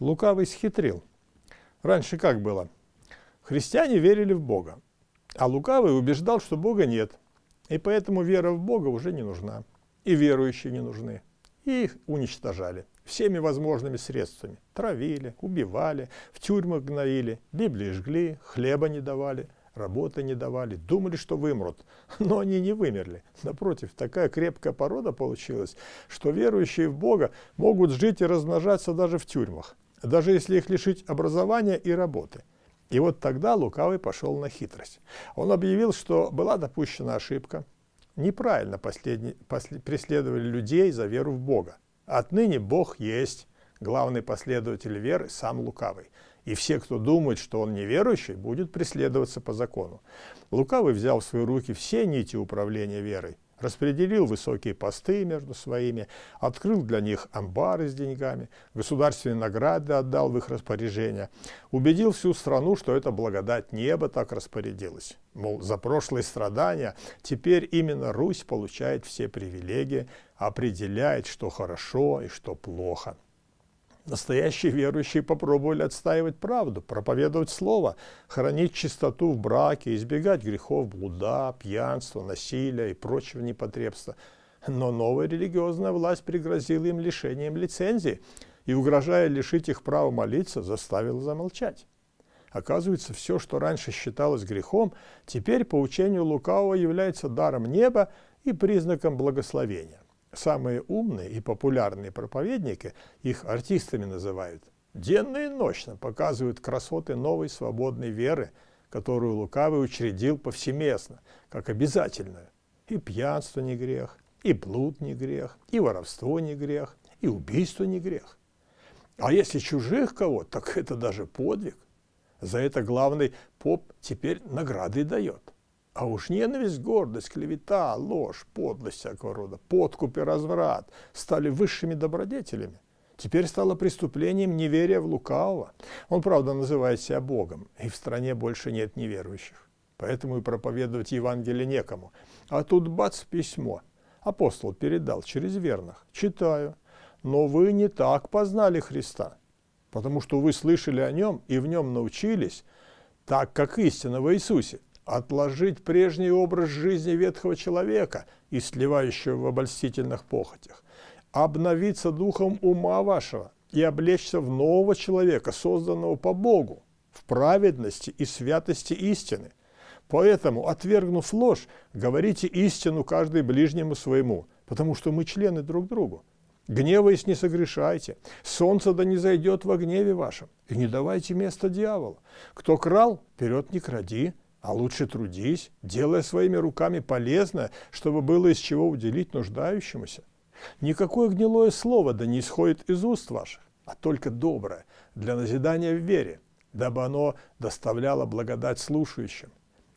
Лукавый схитрил. Раньше как было? Христиане верили в Бога, а лукавый убеждал, что Бога нет, и поэтому вера в Бога уже не нужна, и верующие не нужны. И их уничтожали всеми возможными средствами. Травили, убивали, в тюрьмах гноили, Библии жгли, хлеба не давали, работы не давали, думали, что вымрут. Но они не вымерли. Напротив, такая крепкая порода получилась, что верующие в Бога могут жить и размножаться даже в тюрьмах даже если их лишить образования и работы. И вот тогда Лукавый пошел на хитрость. Он объявил, что была допущена ошибка. Неправильно последний, после, преследовали людей за веру в Бога. Отныне Бог есть главный последователь веры, сам Лукавый. И все, кто думает, что он неверующий, будет преследоваться по закону. Лукавый взял в свои руки все нити управления верой распределил высокие посты между своими, открыл для них амбары с деньгами, государственные награды отдал в их распоряжение, убедил всю страну, что это благодать неба так распорядилась. Мол, за прошлые страдания теперь именно Русь получает все привилегии, определяет, что хорошо и что плохо – Настоящие верующие попробовали отстаивать правду, проповедовать слово, хранить чистоту в браке, избегать грехов, блуда, пьянства, насилия и прочего непотребства. Но новая религиозная власть пригрозила им лишением лицензии и, угрожая лишить их права молиться, заставила замолчать. Оказывается, все, что раньше считалось грехом, теперь по учению лукавого является даром неба и признаком благословения самые умные и популярные проповедники, их артистами называют, денно и ночно показывают красоты новой свободной веры, которую Лукавый учредил повсеместно, как обязательную. И пьянство не грех, и блуд не грех, и воровство не грех, и убийство не грех. А если чужих кого, так это даже подвиг. За это главный поп теперь награды дает. А уж ненависть, гордость, клевета, ложь, подлость всякого рода, подкуп и разврат стали высшими добродетелями. Теперь стало преступлением неверия в лукавого. Он, правда, называет себя Богом, и в стране больше нет неверующих. Поэтому и проповедовать Евангелие некому. А тут бац, письмо. Апостол передал через верных. Читаю. Но вы не так познали Христа, потому что вы слышали о нем и в нем научились, так как истина в Иисусе отложить прежний образ жизни ветхого человека, и сливающего в обольстительных похотях, обновиться духом ума вашего и облечься в нового человека, созданного по Богу, в праведности и святости истины. Поэтому, отвергнув ложь, говорите истину каждый ближнему своему, потому что мы члены друг другу. Гневаясь, не согрешайте. Солнце да не зайдет во гневе вашем. И не давайте места дьяволу. Кто крал, вперед не кради, а лучше трудись, делая своими руками полезное, чтобы было из чего уделить нуждающемуся. Никакое гнилое слово да не исходит из уст ваших, а только доброе, для назидания в вере, дабы оно доставляло благодать слушающим.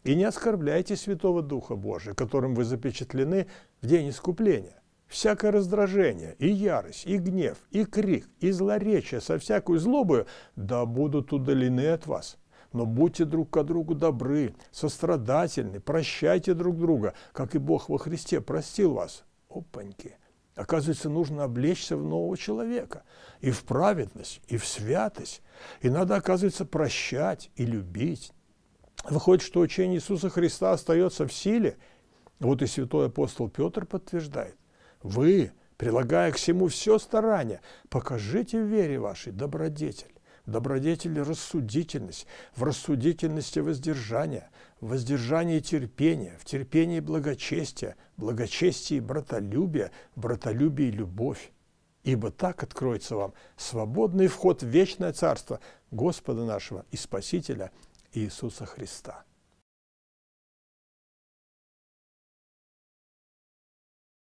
И не оскорбляйте Святого Духа Божия, которым вы запечатлены в день искупления. Всякое раздражение, и ярость, и гнев, и крик, и злоречие со всякую злобою да будут удалены от вас. Но будьте друг к другу добры, сострадательны, прощайте друг друга, как и Бог во Христе простил вас. Опаньки! Оказывается, нужно облечься в нового человека. И в праведность, и в святость. И надо, оказывается, прощать и любить. Выходит, что учение Иисуса Христа остается в силе. Вот и святой апостол Петр подтверждает. Вы, прилагая к всему все старание, покажите в вере вашей добродетель добродетель – рассудительность, в рассудительности – воздержание, в воздержании – терпение, в терпении – благочестие, благочестии – братолюбие, в братолюбии – любовь. Ибо так откроется вам свободный вход в вечное царство Господа нашего и Спасителя Иисуса Христа.